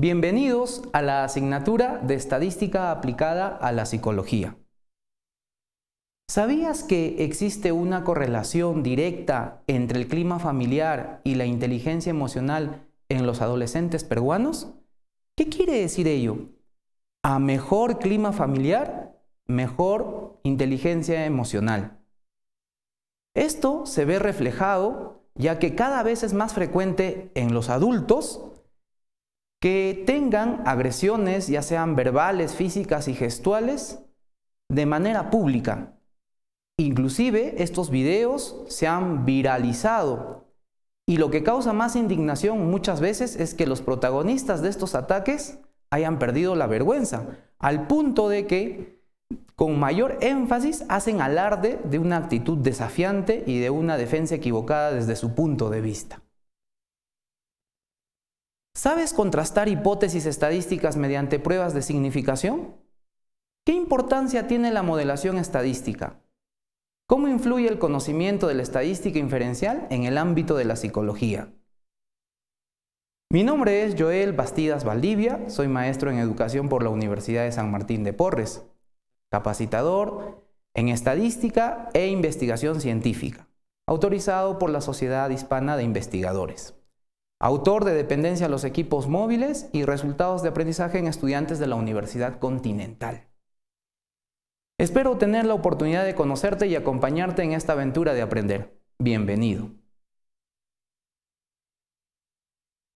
Bienvenidos a la asignatura de Estadística aplicada a la Psicología. ¿Sabías que existe una correlación directa entre el clima familiar y la inteligencia emocional en los adolescentes peruanos? ¿Qué quiere decir ello? A mejor clima familiar, mejor inteligencia emocional. Esto se ve reflejado ya que cada vez es más frecuente en los adultos que tengan agresiones, ya sean verbales, físicas y gestuales, de manera pública. Inclusive estos videos se han viralizado y lo que causa más indignación muchas veces es que los protagonistas de estos ataques hayan perdido la vergüenza, al punto de que con mayor énfasis hacen alarde de una actitud desafiante y de una defensa equivocada desde su punto de vista. ¿Sabes contrastar hipótesis estadísticas mediante pruebas de significación? ¿Qué importancia tiene la modelación estadística? ¿Cómo influye el conocimiento de la estadística inferencial en el ámbito de la psicología? Mi nombre es Joel Bastidas Valdivia, soy maestro en educación por la Universidad de San Martín de Porres, capacitador en estadística e investigación científica, autorizado por la Sociedad Hispana de Investigadores autor de Dependencia a los equipos móviles y resultados de aprendizaje en estudiantes de la Universidad Continental. Espero tener la oportunidad de conocerte y acompañarte en esta aventura de aprender. Bienvenido.